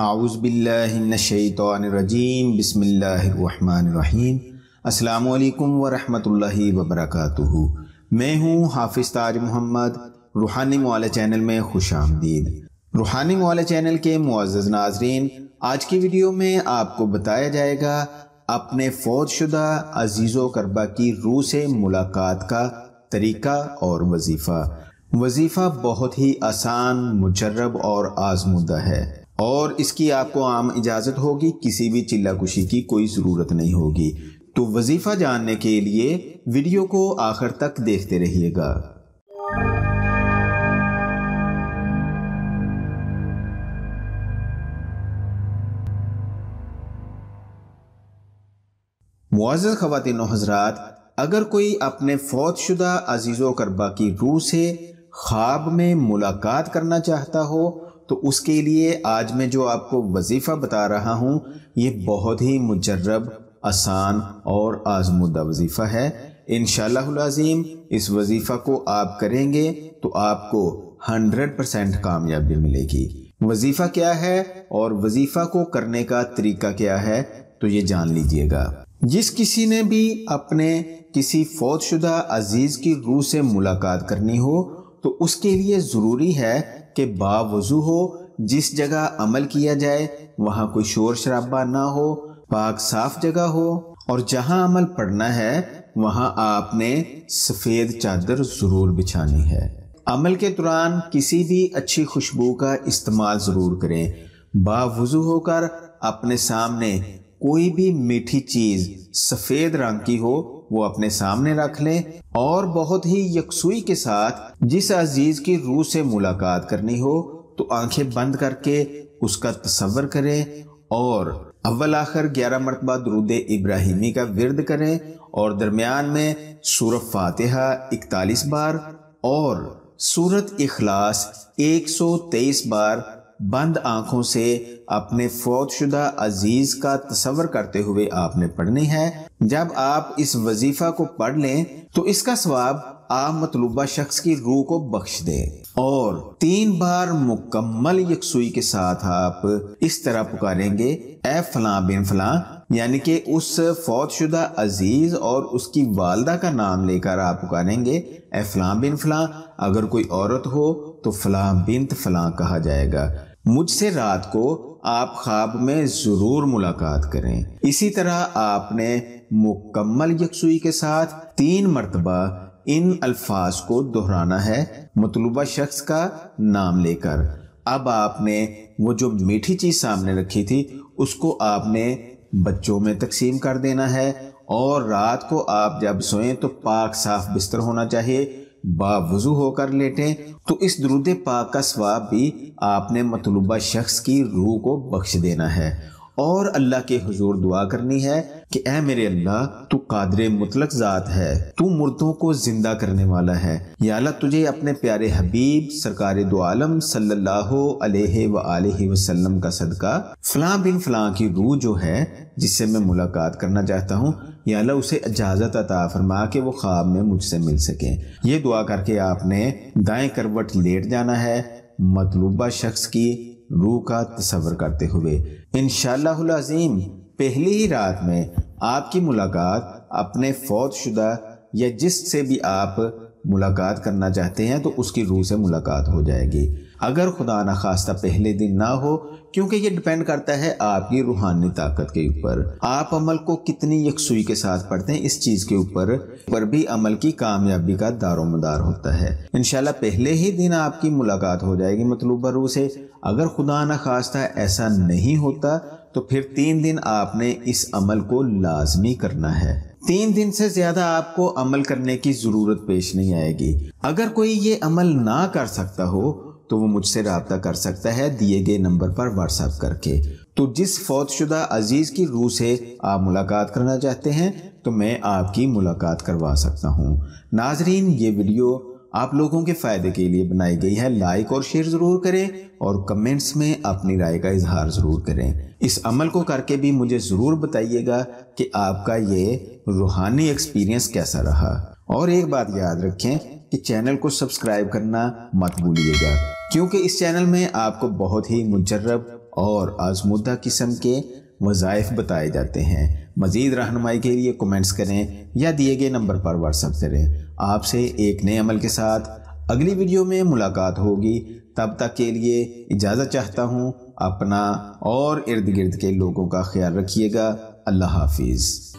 आउज़बिल्लिनशैतरजीम बसमीम अल्लाम वरम वबरक मैं हूँ हाफिज़ ताज मोहम्मद रूहानी मोला चैनल में खुश आमदीद रूहानी मौल चैनल के मुआज़ नाजरीन आज की वीडियो में आपको बताया जाएगा अपने फौजशुदा अजीज़ो करबा की रूह से मुलाकात का तरीका और वजीफ़ा वजीफ़ा बहुत ही आसान मुजरब और आजमुदा है और इसकी आपको आम इजाज़त होगी किसी भी चिल्लाकुशी की कोई ज़रूरत नहीं होगी तो वजीफ़ा जानने के लिए वीडियो को आखिर तक देखते रहिएगा मुआज़ ख़वान हजरात अगर कोई अपने फौतशुदा अजीजो करबा की रूह से ख्वाब में मुलाकात करना चाहता हो तो उसके लिए आज मैं जो आपको वजीफ़ा बता रहा हूं ये बहुत ही मुजरब आसान और आजमुदा वजीफ़ा है इन शजीम इस वजीफ़ा को आप करेंगे तो आपको 100 परसेंट कामयाबी मिलेगी वजीफ़ा क्या है और वजीफ़ा को करने का तरीका क्या है तो ये जान लीजिएगा जिस किसी ने भी अपने किसी फौजशुदा अजीज़ की रूह से मुलाकात करनी हो तो उसके लिए ज़रूरी है कि बावजू हो जिस जगह अमल किया जाए वहाँ कोई शोर शराबा ना हो पाक साफ जगह हो और जहाँ अमल पढ़ना है वहाँ आपने सफ़ेद चादर ज़रूर बिछानी है अमल के दौरान किसी भी अच्छी खुशबू का इस्तेमाल ज़रूर करें बावजू होकर अपने सामने कोई भी मीठी चीज सफेद रंग की हो वो अपने सामने रख लें और बहुत ही यकसुई के साथ जिस अजीज की रूह से मुलाकात करनी हो तो आंखें बंद करके उसका तस्वर करें और अव्वल आखिर ग्यारह मरतबा दरुद इब्राहिमी का विरद करें और दरमियान में सूरत फातहा इकतालीस बार और सूरत इखलास एक सौ तेईस बार बंद आंखों से अपने फौतशुदा अजीज का तस्वर करते हुए आपने पढ़नी है जब आप इस वजीफा को पढ़ लें तो इसका स्वाब आप मतलूबा शख्स की रूह को बख्श दे और तीन बार मुकम्मल यकसुई के साथ आप इस तरह पुकारेंगे ए फलां बिन फलां यानी कि उस फौतशुदा अजीज और उसकी वालदा का नाम लेकर आप पुकारेंगे ए फलां बिन फलां अगर कोई औरत हो तो फलां बिन फलां कहा जाएगा मुझसे रात को आप ख्वाब में ज़रूर मुलाकात करें इसी तरह आपने मुकम्मल यकसुई के साथ तीन मरतबा इन अल्फाज को दोहराना है मतलूबा शख्स का नाम लेकर अब आपने वो जो मीठी चीज़ सामने रखी थी उसको आपने बच्चों में तकसीम कर देना है और रात को आप जब सोएं तो पाक साफ बिस्तर होना चाहिए बावजू होकर लेटें तो इस दरुद पाक का स्वाब भी आपने मतलूबा शख्स की रूह को बख्श देना है और अल्लाह के हजूर दुआ करनी है कि ए मेरे अल्लाह तू कादरे मुतलक ज़ात है तू मुर्दों को जिंदा करने वाला है या अल्लाह तुझे अपने प्यारे हबीब सरकार दो आलम का सदका फ़लाँ बिन फ़लाँ की रूह जो है जिससे मैं मुलाकात करना चाहता हूँ या अल्लाह उसे इजाज़त अता फरमा कि वो ख्वाब में मुझसे मिल सकें ये दुआ करके आपने दाएं करवट लेट जाना है मतलूबा शख्स की रूह का तस्वर करते हुए इन शजीम पहली ही रात में आपकी मुलाकात अपने फौत शुदा या जिससे भी आप मुलाकात करना चाहते हैं तो उसकी रूह से मुलाकात हो जाएगी अगर खुदा न खास्ता पहले दिन ना हो क्योंकि ये डिपेंड करता है आपकी रूहानी ताकत के ऊपर आप अमल को कितनी यकसुई के साथ पढ़ते हैं इस चीज़ के ऊपर पर भी अमल की कामयाबी का दारोमदार होता है इनशाला पहले ही दिन आपकी मुलाकात हो जाएगी मतलूबा रूह से अगर खुदा न खास्ता ऐसा नहीं होता तो फिर तीन दिन आपने इस अमल को लाजमी करना है तीन दिन से ज्यादा आपको अमल करने की जरूरत पेश नहीं आएगी अगर कोई ये अमल ना कर सकता हो तो वो मुझसे रबता कर सकता है दिए गए नंबर पर व्हाट्सएप करके तो जिस फौतशुदा अजीज़ की रूह से आप मुलाकात करना चाहते हैं तो मैं आपकी मुलाकात करवा सकता हूँ नाजरीन ये वीडियो आप लोगों के फायदे के लिए बनाई गई है लाइक और शेयर ज़रूर करें और कमेंट्स में अपनी राय का इजहार ज़रूर करें इस अमल को करके भी मुझे ज़रूर बताइएगा कि आपका ये रूहानी एक्सपीरियंस कैसा रहा और एक बात याद रखें कि चैनल को सब्सक्राइब करना मत भूलिएगा क्योंकि इस चैनल में आपको बहुत ही मुजरब और आजमुदा किस्म के वज़ाइफ बताए जाते हैं मज़ीद रहनमाई के लिए कमेंट्स करें या दिए गए नंबर पर व्हाट्सअप करें आपसे एक नए अमल के साथ अगली वीडियो में मुलाकात होगी तब तक के लिए इजाज़त चाहता हूँ अपना और इर्द गिर्द के लोगों का ख्याल रखिएगा अल्लाह हाफिज़